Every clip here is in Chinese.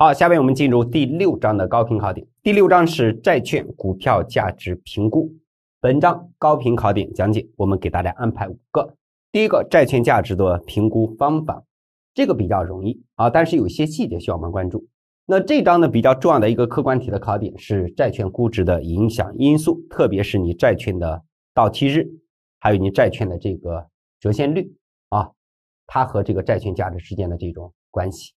好，下面我们进入第六章的高频考点。第六章是债券、股票价值评估。本章高频考点讲解，我们给大家安排五个。第一个，债券价值的评估方法，这个比较容易啊，但是有些细节需要我们关注。那这章呢比较重要的一个客观题的考点是债券估值的影响因素，特别是你债券的到期日，还有你债券的这个折现率啊，它和这个债券价值之间的这种关系。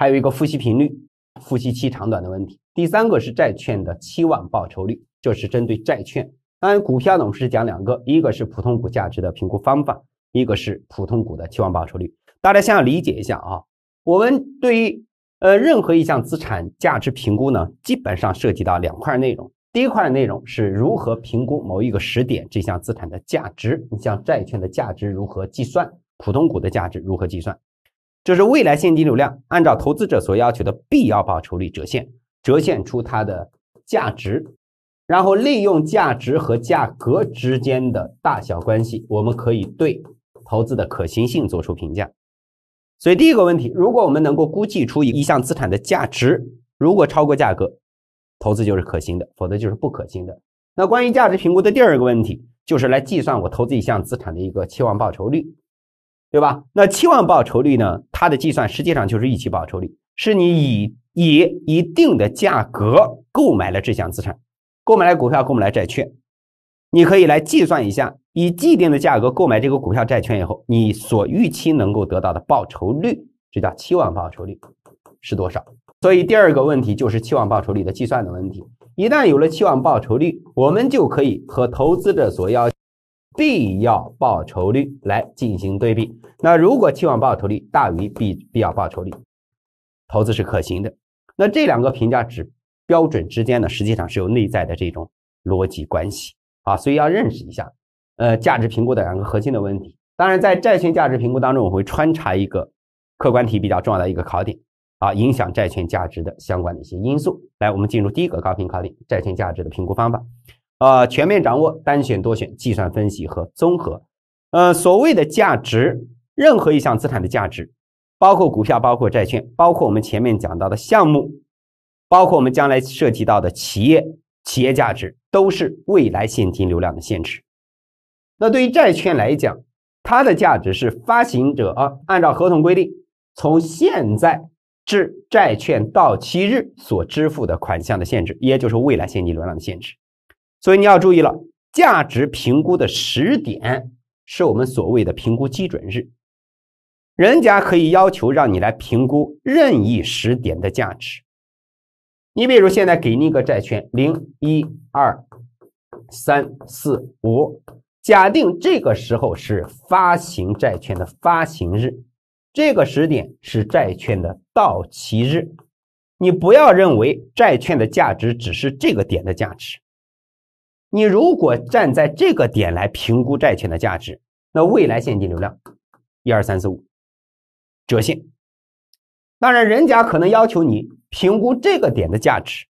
还有一个付息频率、付息期长短的问题。第三个是债券的期望报酬率，这是针对债券。当然，股票呢，我们是讲两个，一个是普通股价值的评估方法，一个是普通股的期望报酬率。大家先要理解一下啊，我们对于呃任何一项资产价值评估呢，基本上涉及到两块内容。第一块内容是如何评估某一个时点这项资产的价值，你像债券的价值如何计算，普通股的价值如何计算。这是未来现金流量按照投资者所要求的必要报酬率折现，折现出它的价值，然后利用价值和价格之间的大小关系，我们可以对投资的可行性做出评价。所以第一个问题，如果我们能够估计出一项资产的价值，如果超过价格，投资就是可行的，否则就是不可行的。那关于价值评估的第二个问题，就是来计算我投资一项资产的一个期望报酬率。对吧？那期望报酬率呢？它的计算实际上就是预期报酬率，是你以以一定的价格购买了这项资产，购买了股票，购买了债券，你可以来计算一下，以既定的价格购买这个股票、债券以后，你所预期能够得到的报酬率，这叫期望报酬率是多少？所以第二个问题就是期望报酬率的计算的问题。一旦有了期望报酬率，我们就可以和投资者所要。必要报酬率来进行对比。那如果期望报酬率大于必必要报酬率，投资是可行的。那这两个评价指标准之间呢，实际上是有内在的这种逻辑关系啊，所以要认识一下。呃，价值评估的两个核心的问题，当然在债券价值评估当中，我会穿插一个客观题比较重要的一个考点啊，影响债券价值的相关的一些因素。来，我们进入第一个高频考点：债券价值的评估方法。啊，全面掌握单选、多选、计算、分析和综合。呃，所谓的价值，任何一项资产的价值，包括股票、包括债券、包括我们前面讲到的项目，包括我们将来涉及到的企业，企业价值都是未来现金流量的限制。那对于债券来讲，它的价值是发行者啊，按照合同规定，从现在至债券到期日所支付的款项的限制，也就是未来现金流量的限制。所以你要注意了，价值评估的时点是我们所谓的评估基准日。人家可以要求让你来评估任意时点的价值。你比如现在给你一个债券，零一二三四五，假定这个时候是发行债券的发行日，这个时点是债券的到期日。你不要认为债券的价值只是这个点的价值。你如果站在这个点来评估债券的价值，那未来现金流量一二三四五折现。当然，人家可能要求你评估这个点的价值，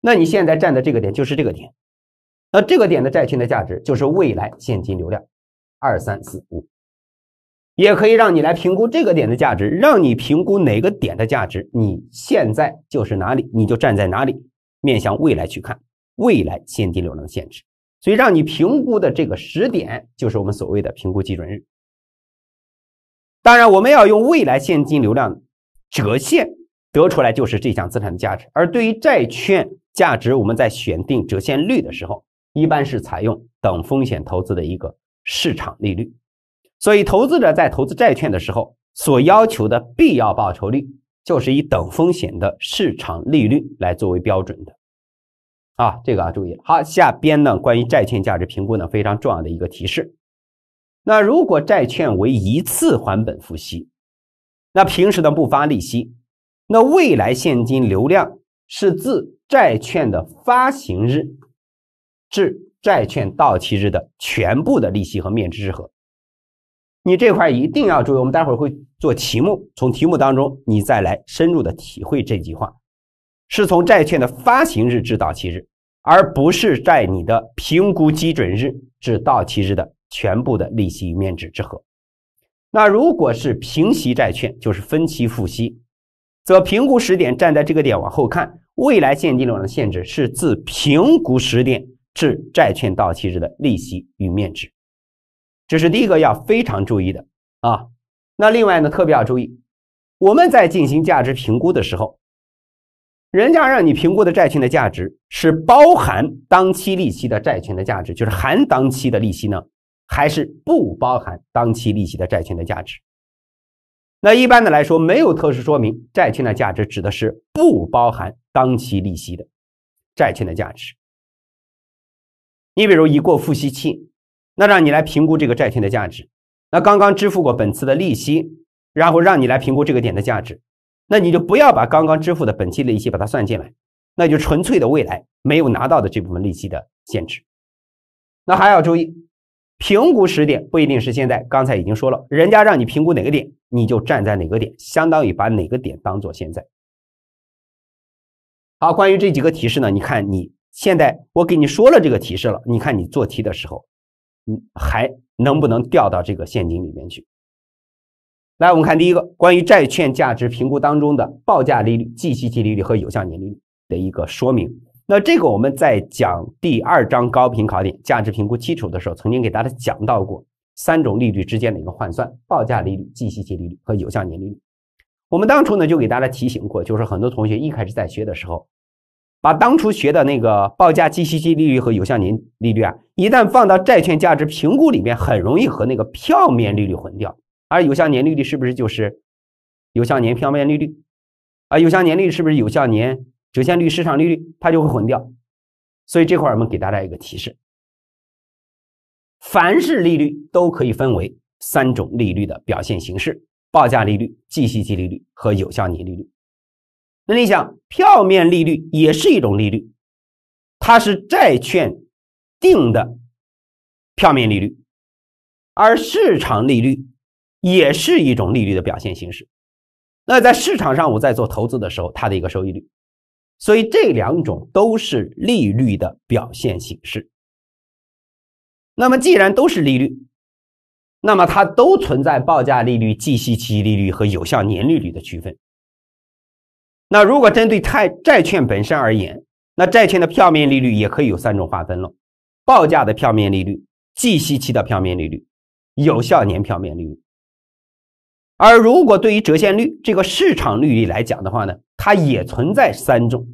那你现在站的这个点就是这个点，那这个点的债券的价值就是未来现金流量二三四五。也可以让你来评估这个点的价值，让你评估哪个点的价值，你现在就是哪里，你就站在哪里，面向未来去看。未来现金流量的限制。所以让你评估的这个时点就是我们所谓的评估基准日。当然，我们要用未来现金流量折现得出来就是这项资产的价值。而对于债券价值，我们在选定折现率的时候，一般是采用等风险投资的一个市场利率。所以，投资者在投资债券的时候，所要求的必要报酬率就是以等风险的市场利率来作为标准的。啊，这个啊，注意好下边呢，关于债券价值评估呢，非常重要的一个提示。那如果债券为一次还本付息，那平时呢不发利息，那未来现金流量是自债券的发行日至债券到期日的全部的利息和面值之和。你这块一定要注意，我们待会儿会做题目，从题目当中你再来深入的体会这句话，是从债券的发行日至到期日。而不是在你的评估基准日至到期日的全部的利息与面值之和。那如果是平息债券，就是分期付息，则评估时点站在这个点往后看，未来现金流的限制是自评估时点至债券到期日的利息与面值。这是第一个要非常注意的啊。那另外呢，特别要注意，我们在进行价值评估的时候。人家让你评估的债券的价值是包含当期利息的债券的价值，就是含当期的利息呢，还是不包含当期利息的债券的价值？那一般的来说，没有特殊说明，债券的价值指的是不包含当期利息的债券的价值。你比如一过付息期，那让你来评估这个债券的价值，那刚刚支付过本次的利息，然后让你来评估这个点的价值。那你就不要把刚刚支付的本期利息把它算进来，那就纯粹的未来没有拿到的这部分利息的限制。那还要注意，评估时点不一定是现在，刚才已经说了，人家让你评估哪个点，你就站在哪个点，相当于把哪个点当做现在。好，关于这几个提示呢，你看你现在我给你说了这个提示了，你看你做题的时候，你还能不能掉到这个陷阱里面去？来，我们看第一个关于债券价值评估当中的报价利率、计息期利率和有效年利率的一个说明。那这个我们在讲第二章高频考点价值评估基础的时候，曾经给大家讲到过三种利率之间的一个换算：报价利率、计息期利率和有效年利率。我们当初呢，就给大家提醒过，就是很多同学一开始在学的时候，把当初学的那个报价计息期利率和有效年利率啊，一旦放到债券价值评估里面，很容易和那个票面利率混掉。而有效年利率是不是就是有效年票面利率？啊，有效年利率是不是有效年折现率、市场利率，它就会混掉。所以这块我们给大家一个提示：凡是利率都可以分为三种利率的表现形式——报价利率、计息计利率和有效年利率。那你想，票面利率也是一种利率，它是债券定的票面利率，而市场利率。也是一种利率的表现形式。那在市场上，我在做投资的时候，它的一个收益率，所以这两种都是利率的表现形式。那么既然都是利率，那么它都存在报价利率、计息期利率和有效年利率的区分。那如果针对债债券本身而言，那债券的票面利率也可以有三种划分了：报价的票面利率、计息期的票面利率、有效年票面利率。而如果对于折现率这个市场利率来讲的话呢，它也存在三种，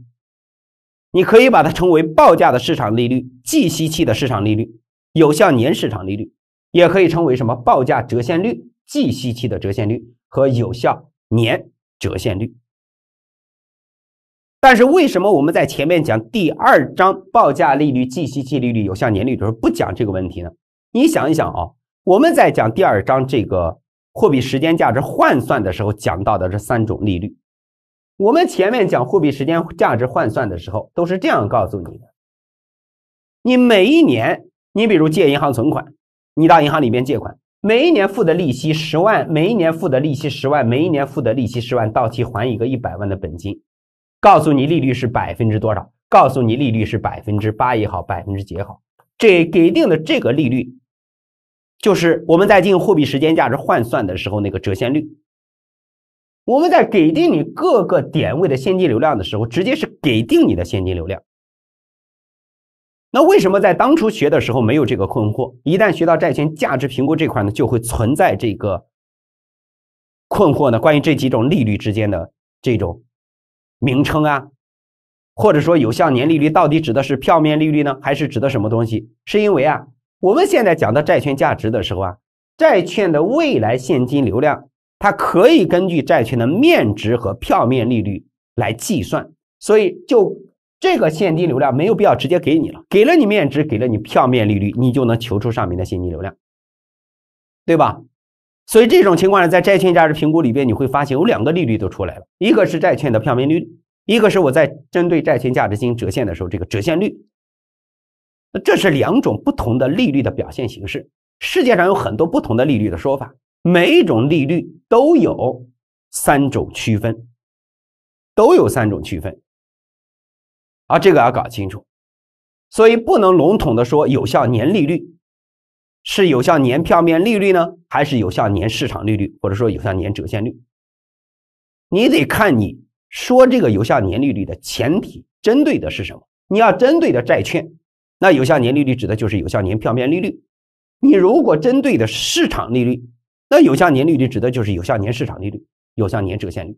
你可以把它称为报价的市场利率、计息期的市场利率、有效年市场利率，也可以称为什么报价折现率、计息期的折现率和有效年折现率。但是为什么我们在前面讲第二章报价利率、计息期利率、有效年利率时候不讲这个问题呢？你想一想啊，我们在讲第二章这个。货币时间价值换算的时候讲到的这三种利率，我们前面讲货币时间价值换算的时候都是这样告诉你的。你每一年，你比如借银行存款，你到银行里边借款，每一年付的利息十万，每一年付的利息十万，每一年付的利息十万，到期还一个一百万的本金，告诉你利率是百分之多少，告诉你利率是百分之八也好，百分之几也好，这给定的这个利率。就是我们在进行货币时间价值换算的时候，那个折现率；我们在给定你各个点位的现金流量的时候，直接是给定你的现金流量。那为什么在当初学的时候没有这个困惑？一旦学到债券价值评估这块呢，就会存在这个困惑呢？关于这几种利率之间的这种名称啊，或者说有效年利率到底指的是票面利率呢，还是指的什么东西？是因为啊？我们现在讲到债券价值的时候啊，债券的未来现金流量，它可以根据债券的面值和票面利率来计算。所以就这个现金流量没有必要直接给你了，给了你面值，给了你票面利率，你就能求出上面的现金流量，对吧？所以这种情况呢，在债券价值评估里边，你会发现有两个利率都出来了，一个是债券的票面利率，一个是我在针对债券价值进行折现的时候这个折现率。那这是两种不同的利率的表现形式。世界上有很多不同的利率的说法，每一种利率都有三种区分，都有三种区分。啊，这个要搞清楚，所以不能笼统的说有效年利率是有效年票面利率呢，还是有效年市场利率，或者说有效年折现率？你得看你说这个有效年利率的前提针对的是什么，你要针对的债券。那有效年利率指的就是有效年票面利率，你如果针对的市场利率，那有效年利率指的就是有效年市场利率、有效年折现率。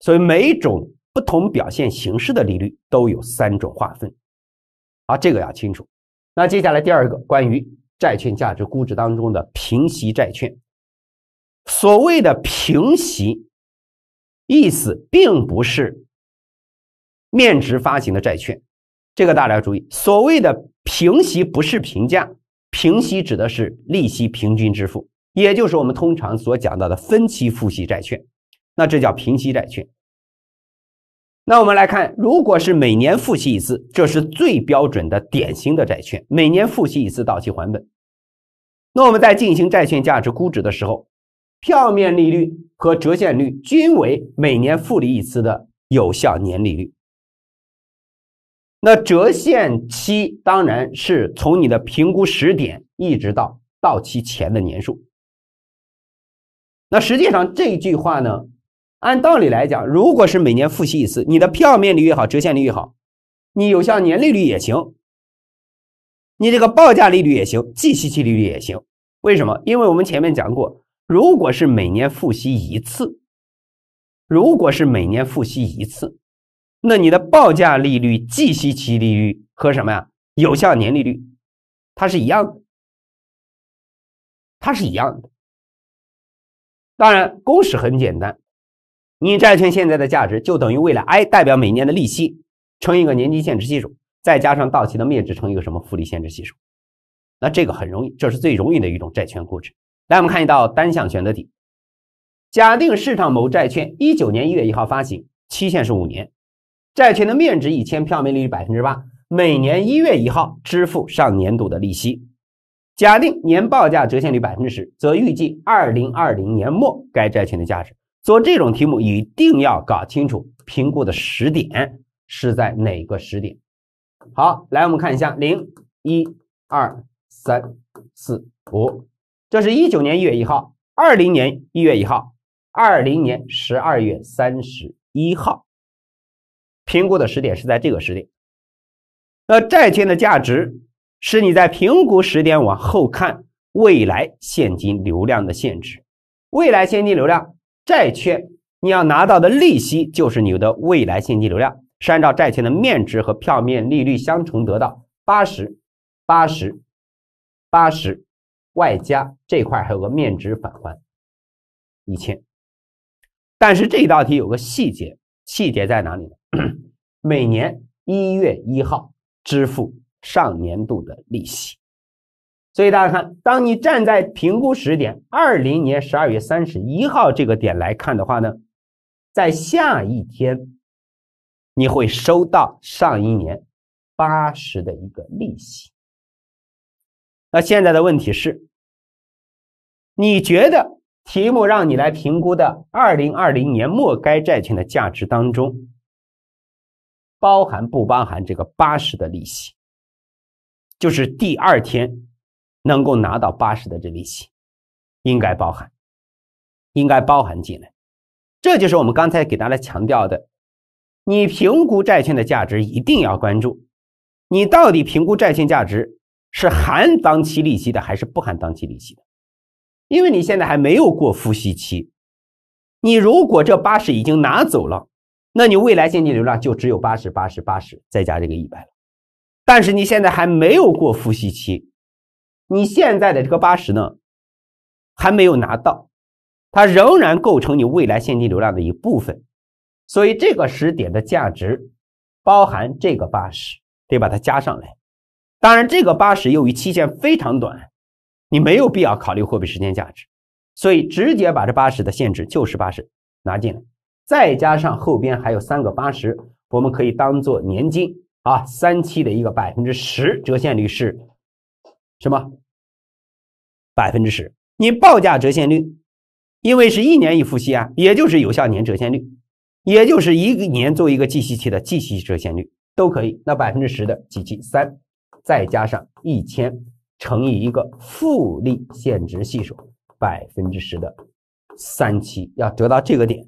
所以每种不同表现形式的利率都有三种划分，啊，这个要清楚。那接下来第二个，关于债券价值估值当中的平息债券，所谓的平息，意思并不是面值发行的债券。这个大家要注意，所谓的平息不是平价，平息指的是利息平均支付，也就是我们通常所讲到的分期付息债券，那这叫平息债券。那我们来看，如果是每年付息一次，这是最标准的典型的债券，每年付息一次到期还本。那我们在进行债券价值估值的时候，票面利率和折现率均为每年复利一次的有效年利率。那折现期当然是从你的评估时点一直到到期前的年数。那实际上这句话呢，按道理来讲，如果是每年付息一次，你的票面利率好，折现率也好，你有效年利率也行，你这个报价利率也行，计息期利率也行。为什么？因为我们前面讲过，如果是每年付息一次，如果是每年复息一次。那你的报价利率、计息期利率和什么呀？有效年利率，它是一样的，它是一样的。当然，公式很简单，你债券现在的价值就等于未来 i 代表每年的利息乘一个年金限制系数，再加上到期的面值乘一个什么复利限制系数。那这个很容易，这是最容易的一种债券估值。来，我们看一道单项选择题。假定市场某债券一九年一月一号发行，期限是五年。债权的面值一千，票面利率百分之八，每年一月一号支付上年度的利息。假定年报价折现率百分之十，则预计二零二零年末该债券的价值。做这种题目一定要搞清楚评估的时点是在哪个时点。好，来我们看一下零一二三四五，这是一九年一月一号，二零年一月一号，二零年十二月三十一号。评估的时点是在这个时点，那债券的价值是你在评估时点往后看未来现金流量的限值。未来现金流量，债券你要拿到的利息就是你的未来现金流量，是按照债券的面值和票面利率相乘得到。八十，八十，八十，外加这块还有个面值返还一千。但是这道题有个细节，细节在哪里呢？每年一月一号支付上年度的利息，所以大家看，当你站在评估时点二零年十二月三十一号这个点来看的话呢，在下一天你会收到上一年八十的一个利息。那现在的问题是，你觉得题目让你来评估的二零二零年末该债券的价值当中？包含不包含这个八十的利息？就是第二天能够拿到八十的这利息，应该包含，应该包含进来。这就是我们刚才给大家强调的：你评估债券的价值一定要关注，你到底评估债券价值是含当期利息的还是不含当期利息的？因为你现在还没有过付息期，你如果这八十已经拿走了。那你未来现金流量就只有八十、八十、八十，再加这个一百了。但是你现在还没有过付息期，你现在的这个八十呢，还没有拿到，它仍然构成你未来现金流量的一部分。所以这个时点的价值包含这个八十，得把它加上来。当然，这个八十由于期限非常短，你没有必要考虑货币时间价值，所以直接把这八十的限制就是八十拿进来。再加上后边还有三个八十，我们可以当做年金啊，三期的一个百分之十折现率是什么？百分之十。你报价折现率，因为是一年一付息啊，也就是有效年折现率，也就是一个年做一个计息期的计息折现率都可以。那百分之十的计息三，再加上一千乘以一个复利现值系数百分之十的三期，要得到这个点。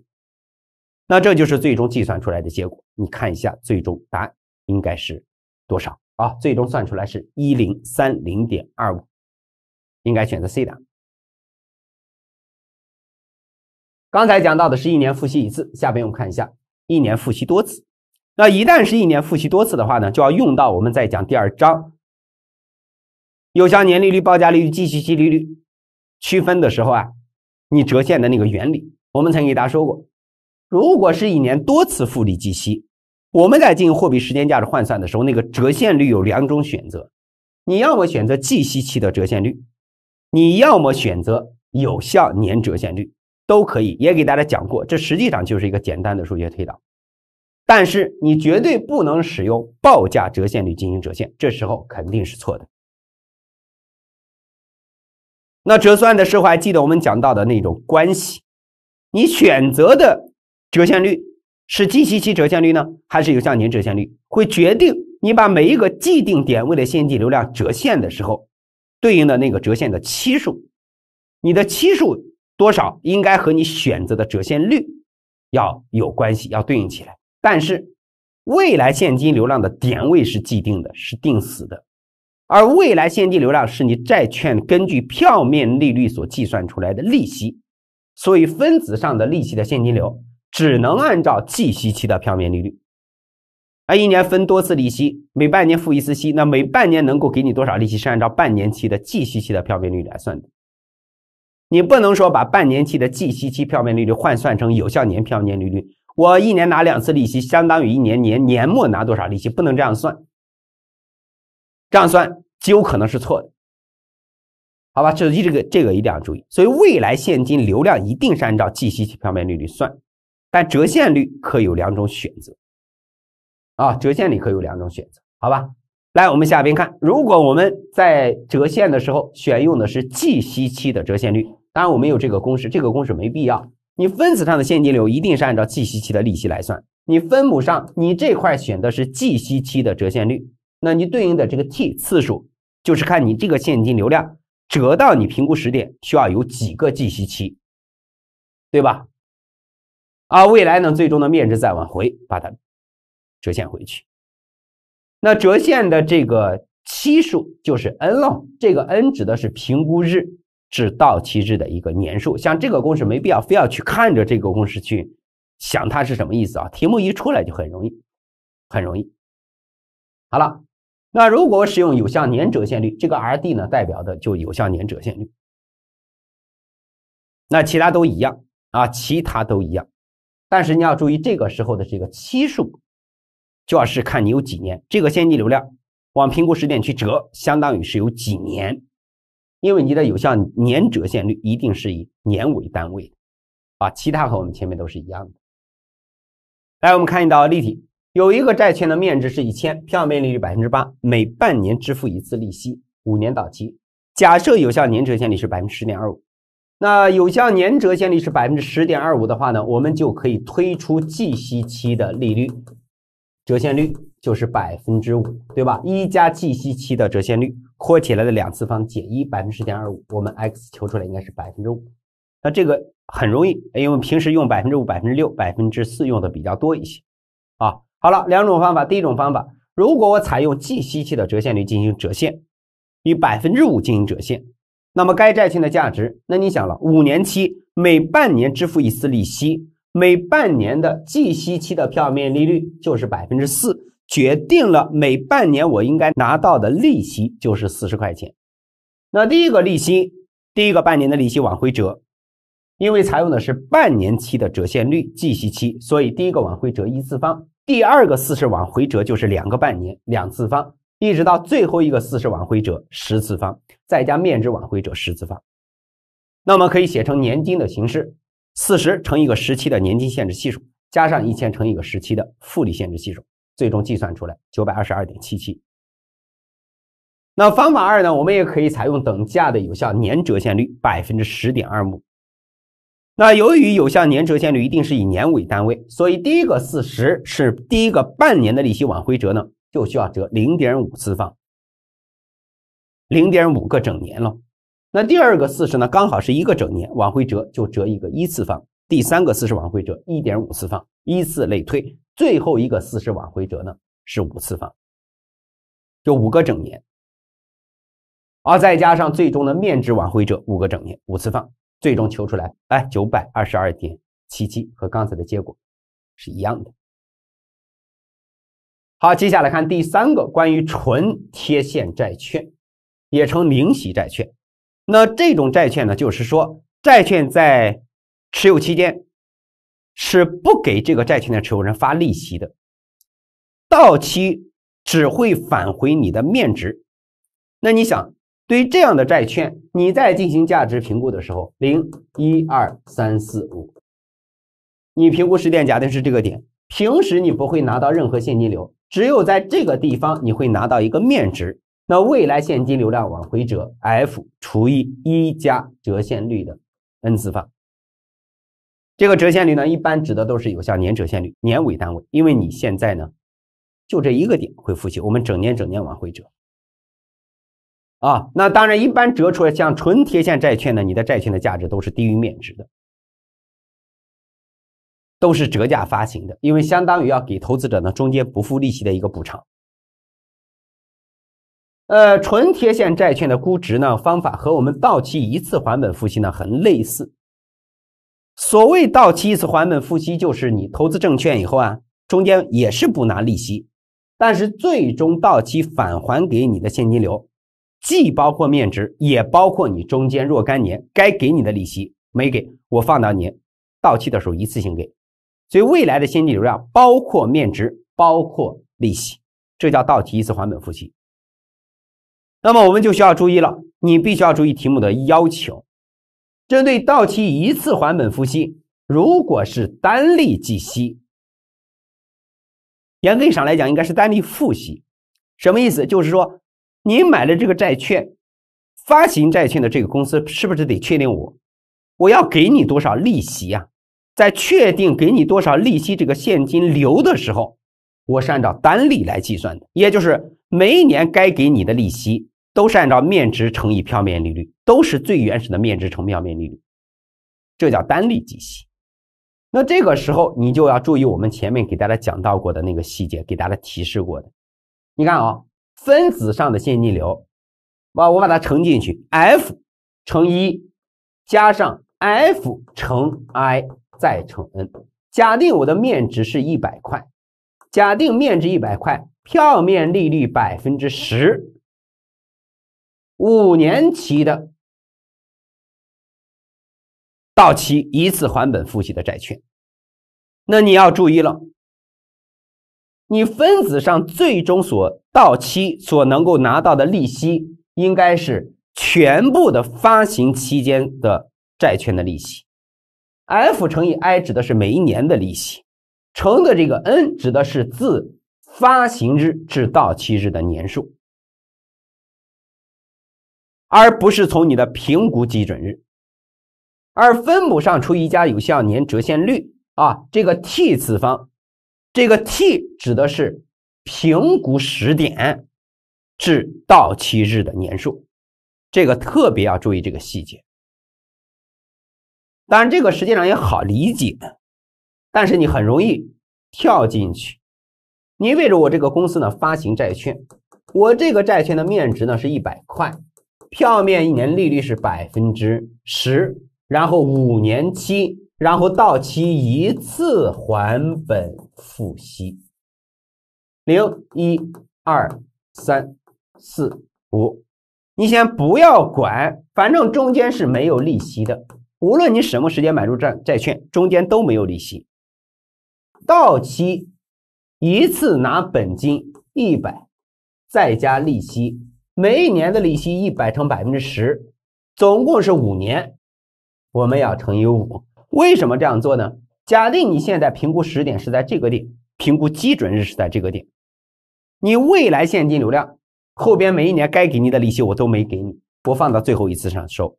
那这就是最终计算出来的结果，你看一下最终答案应该是多少啊？最终算出来是一零三零点二五，应该选择 C 案。刚才讲到的是一年复习一次，下边我们看一下一年复习多次。那一旦是一年复习多次的话呢，就要用到我们在讲第二章，有效年利率、报价利率、计息期利率区分的时候啊，你折现的那个原理，我们曾给大家说过。如果是一年多次复利计息，我们在进行货币时间价值换算的时候，那个折现率有两种选择，你要么选择计息期的折现率，你要么选择有效年折现率，都可以。也给大家讲过，这实际上就是一个简单的数学推导。但是你绝对不能使用报价折现率进行折现，这时候肯定是错的。那折算的时候，还记得我们讲到的那种关系，你选择的。折现率是计息期折现率呢，还是有效年折现率？会决定你把每一个既定点位的现金流量折现的时候，对应的那个折现的期数。你的期数多少应该和你选择的折现率要有关系，要对应起来。但是未来现金流量的点位是既定的，是定死的，而未来现金流量是你债券根据票面利率所计算出来的利息，所以分子上的利息的现金流。只能按照计息期的票面利率，啊，一年分多次利息，每半年付一次息，那每半年能够给你多少利息，是按照半年期的计息期的票面利率来算的。你不能说把半年期的计息期票面利率换算成有效年票面利率，我一年拿两次利息，相当于一年年年末拿多少利息，不能这样算，这样算极有可能是错的。好吧，这这个这个一定要注意，所以未来现金流量一定是按照计息期票面利率算。但折现率可有两种选择，啊，折现率可有两种选择，好吧？来，我们下边看，如果我们在折现的时候选用的是计息期的折现率，当然我们有这个公式，这个公式没必要。你分子上的现金流一定是按照计息期的利息来算，你分母上你这块选的是计息期的折现率，那你对应的这个 t 次数就是看你这个现金流量折到你评估时点需要有几个计息期，对吧？啊，未来呢，最终的面值再往回把它折现回去，那折现的这个期数就是 n 了。这个 n 指的是评估日至到期日的一个年数。像这个公式没必要非要去看着这个公式去想它是什么意思啊。题目一出来就很容易，很容易。好了，那如果使用有效年折现率，这个 r d 呢代表的就有效年折现率。那其他都一样啊，其他都一样。但是你要注意，这个时候的这个期数，就要是看你有几年，这个现金流量往评估时点去折，相当于是有几年，因为你的有效年折现率一定是以年为单位啊，其他和我们前面都是一样的。来，我们看一道例题，有一个债券的面值是一千，票面利率百分之八，每半年支付一次利息，五年到期，假设有效年折现率是百分之十点二五。那有效年折现率是百分之十点二五的话呢，我们就可以推出计息期的利率，折现率就是百分之五，对吧？一加计息期的折现率括起来的两次方减一百分之十点二五，我们 x 求出来应该是百分之五。那这个很容易，因为平时用百分之五、百分之六、百分之四用的比较多一些啊。好了，两种方法，第一种方法，如果我采用计息期的折现率进行折现，以百分之五进行折现。那么该债券的价值，那你想了，五年期每半年支付一次利息，每半年的计息期的票面利率就是百分之四，决定了每半年我应该拿到的利息就是四十块钱。那第一个利息，第一个半年的利息往回折，因为采用的是半年期的折现率计息期，所以第一个往回折一次方，第二个四十往回折就是两个半年两次方。一直到最后一个四十往回折十次方，再加面值往回折十次方，那我们可以写成年金的形式，四十乘一个十七的年金限制系数，加上一千乘一个十七的复利限制系数，最终计算出来九百二十二点七七。那方法二呢，我们也可以采用等价的有效年折现率百分之十点二五。那由于有效年折现率一定是以年为单位，所以第一个四十是第一个半年的利息往回折呢。就需要折零点五次方，零点五个整年了。那第二个四十呢，刚好是一个整年，往回折就折一个一次方。第三个四十往回折一点五次方，依次类推，最后一个四十往回折呢是五次方，就五个整年，而再加上最终的面值往回折五个整年五次方，最终求出来哎，九百二十二点七七和刚才的结果是一样的。好，接下来看第三个，关于纯贴现债券，也称零息债券。那这种债券呢，就是说债券在持有期间是不给这个债券的持有人发利息的，到期只会返回你的面值。那你想，对于这样的债券，你在进行价值评估的时候，零一二三四五，你评估时点假定是这个点，平时你不会拿到任何现金流。只有在这个地方，你会拿到一个面值。那未来现金流量往回折，F 除以一加折现率的 n 次方。这个折现率呢，一般指的都是有效年折现率，年为单位，因为你现在呢，就这一个点会复习，我们整年整年往回折。啊，那当然，一般折出来像纯贴现债券呢，你的债券的价值都是低于面值的。都是折价发行的，因为相当于要给投资者呢中间不付利息的一个补偿。呃，纯贴现债券的估值呢方法和我们到期一次还本付息呢很类似。所谓到期一次还本付息，就是你投资证券以后啊，中间也是不拿利息，但是最终到期返还给你的现金流，既包括面值，也包括你中间若干年该给你的利息没给我放到你到期的时候一次性给。所以未来的现金流量包括面值，包括利息，这叫到期一次还本付息。那么我们就需要注意了，你必须要注意题目的要求。针对到期一次还本付息，如果是单利计息，严格意义上来讲应该是单利付息。什么意思？就是说，你买的这个债券，发行债券的这个公司是不是得确定我，我要给你多少利息啊？在确定给你多少利息这个现金流的时候，我是按照单利来计算的，也就是每一年该给你的利息都是按照面值乘以票面利率，都是最原始的面值乘票面利率，这叫单利计息。那这个时候你就要注意我们前面给大家讲到过的那个细节，给大家提示过的。你看啊，分子上的现金流，我把它乘进去，F 乘一加上 F 乘 i。再乘 n，假定我的面值是一百块，假定面值一百块，票面利率百分之十，五年期的到期一次还本付息的债券，那你要注意了，你分子上最终所到期所能够拿到的利息，应该是全部的发行期间的债券的利息。F 乘以 i 指的是每一年的利息，乘的这个 n 指的是自发行日至到期日的年数，而不是从你的评估基准日。而分母上除以加有效年折现率，啊，这个 t 次方，这个 t 指的是评估时点至到期日的年数，这个特别要注意这个细节。当然，这个实际上也好理解，但是你很容易跳进去。意味着我这个公司呢发行债券，我这个债券的面值呢是一百块，票面一年利率是百分之十，然后五年期，然后到期一次还本付息。零一二三四五，你先不要管，反正中间是没有利息的。无论你什么时间买入债债券，中间都没有利息，到期一次拿本金一百，再加利息，每一年的利息一百乘百分之十，总共是五年，我们要乘以五。为什么这样做呢？假定你现在评估时点是在这个点，评估基准日是在这个点，你未来现金流量后边每一年该给你的利息我都没给你，不放到最后一次上收。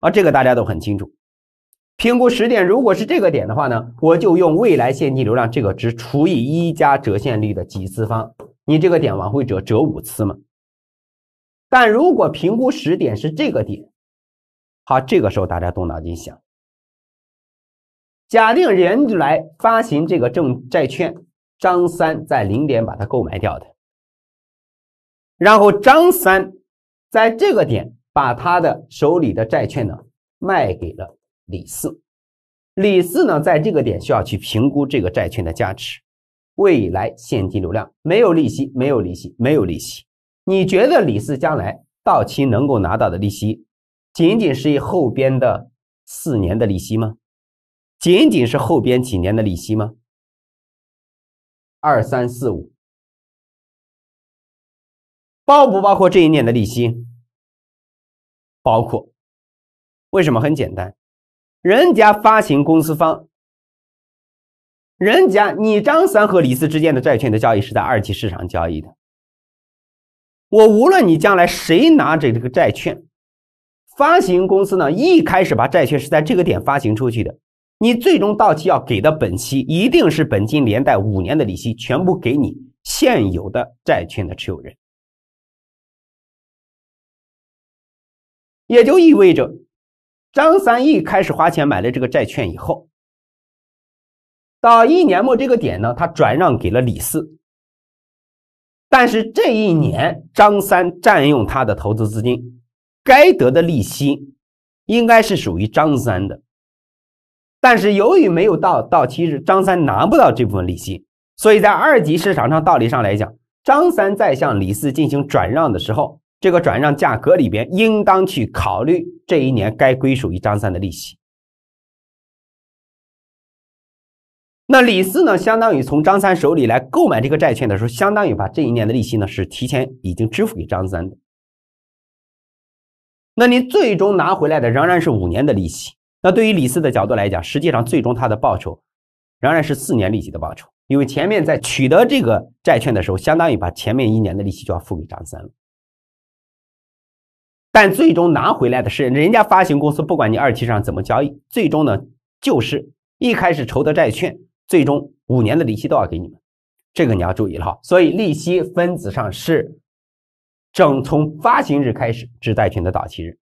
啊，这个大家都很清楚。评估时点如果是这个点的话呢，我就用未来现金流量这个值除以一加折现率的几次方。你这个点往回折，折五次嘛。但如果评估时点是这个点，好，这个时候大家动脑筋想：假定人来发行这个证债券，张三在零点把它购买掉的，然后张三在这个点。把他的手里的债券呢卖给了李四，李四呢在这个点需要去评估这个债券的价值，未来现金流量没有利息，没有利息，没有利息。你觉得李四将来到期能够拿到的利息，仅仅是后边的四年的利息吗？仅仅是后边几年的利息吗？二三四五，包不包括这一年的利息？包括，为什么很简单？人家发行公司方，人家你张三和李四之间的债券的交易是在二级市场交易的。我无论你将来谁拿着这个债券，发行公司呢一开始把债券是在这个点发行出去的，你最终到期要给的本息，一定是本金连带五年的利息全部给你现有的债券的持有人。也就意味着，张三一开始花钱买了这个债券以后，到一年末这个点呢，他转让给了李四。但是这一年张三占用他的投资资金，该得的利息应该是属于张三的。但是由于没有到到期日，张三拿不到这部分利息，所以在二级市场上道理上来讲，张三在向李四进行转让的时候。这个转让价格里边，应当去考虑这一年该归属于张三的利息。那李四呢，相当于从张三手里来购买这个债券的时候，相当于把这一年的利息呢是提前已经支付给张三的。那您最终拿回来的仍然是五年的利息。那对于李四的角度来讲，实际上最终他的报酬仍然是四年利息的报酬，因为前面在取得这个债券的时候，相当于把前面一年的利息就要付给张三了。但最终拿回来的是人家发行公司，不管你二期市场怎么交易，最终呢就是一开始筹的债券，最终五年的利息都要给你们，这个你要注意了哈。所以利息分子上是整从发行日开始至债券的到期日，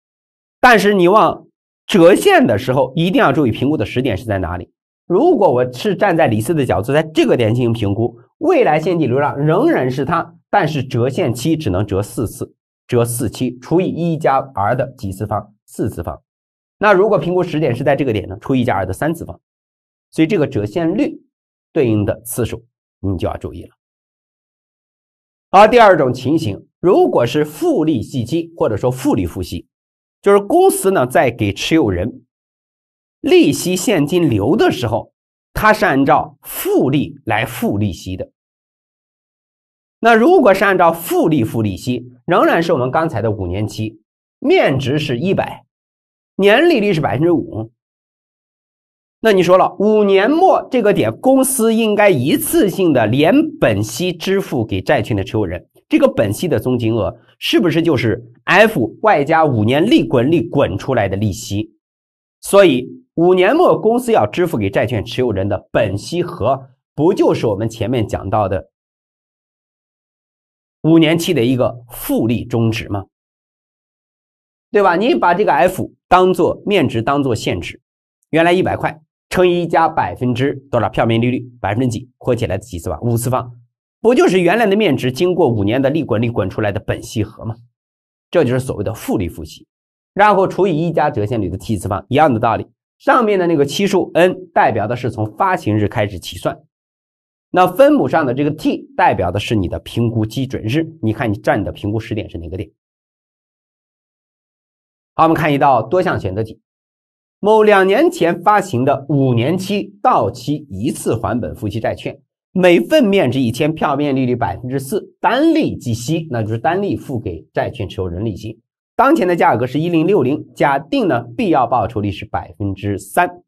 但是你往折现的时候一定要注意评估的时点是在哪里。如果我是站在李四的角度，在这个点进行评估，未来现金流量仍然是它，但是折现期只能折四次。折四七除以一加 r 的几次方，四次方。那如果评估时点是在这个点呢，除以加 r 的三次方。所以这个折现率对应的次数你就要注意了。好，第二种情形，如果是复利计息或者说复利付息，就是公司呢在给持有人利息现金流的时候，它是按照复利来付利息的。那如果是按照复利付利息。仍然是我们刚才的五年期，面值是一百，年利率是百分之五。那你说了，五年末这个点，公司应该一次性的连本息支付给债券的持有人。这个本息的总金额是不是就是 F 外加五年利滚利滚出来的利息？所以五年末公司要支付给债券持有人的本息和，不就是我们前面讲到的？五年期的一个复利终值嘛，对吧？你把这个 F 当做面值，当做现值，原来一百块乘以一加百分之多少票面利率百分之几，括起来的几次方，五次方，不就是原来的面值经过五年的利滚利滚出来的本息和吗？这就是所谓的复利复息，然后除以一加折现率的 t 次方，一样的道理。上面的那个期数 n 代表的是从发行日开始起算。那分母上的这个 t 代表的是你的评估基准日，你看你占的评估时点是哪个点？好，我们看一道多项选择题。某两年前发行的五年期到期一次还本付息债券，每份面值一千，票面利率百分之四，单利计息，那就是单利付给债券持有人利息。当前的价格是一零六零，假定呢必要报酬率是百分之三，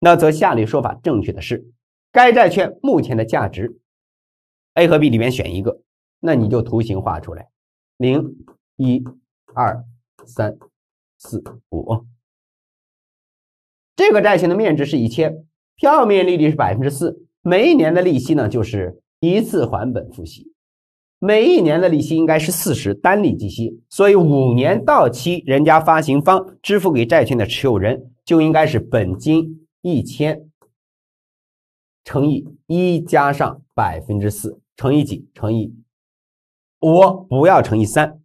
那则下列说法正确的是？该债券目前的价值，A 和 B 里面选一个，那你就图形画出来。零一二三四五，这个债券的面值是一千，票面利率是百分之四，每一年的利息呢就是一次还本付息，每一年的利息应该是四十，单利计息，所以五年到期，人家发行方支付给债券的持有人就应该是本金一千。乘以一加上百分之四，乘以几？乘以五，不要乘以三。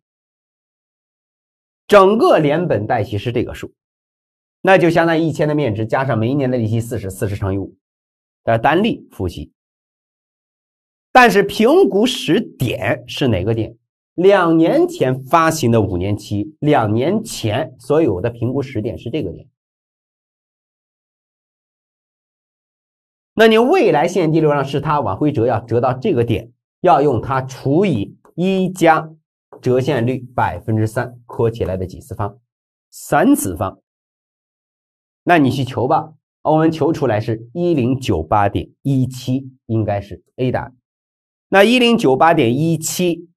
整个连本带息是这个数，那就相当于一千的面值加上每一年的利息四十，四十乘以五，的单利复息。但是评估时点是哪个点？两年前发行的五年期，两年前所有的评估时点是这个点。那你未来现金流量是它往回折，要折到这个点，要用它除以一加折现率百分之三括起来的几次方，三次方。那你去求吧，我们求出来是一零九八点一七，应该是 A 案。那一零九八点一七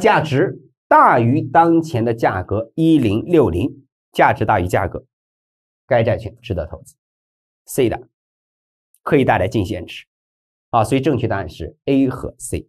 价值大于当前的价格一零六零，价值大于价格，该债券值得投资，C 案。可以带来净现值，啊，所以正确答案是 A 和 C。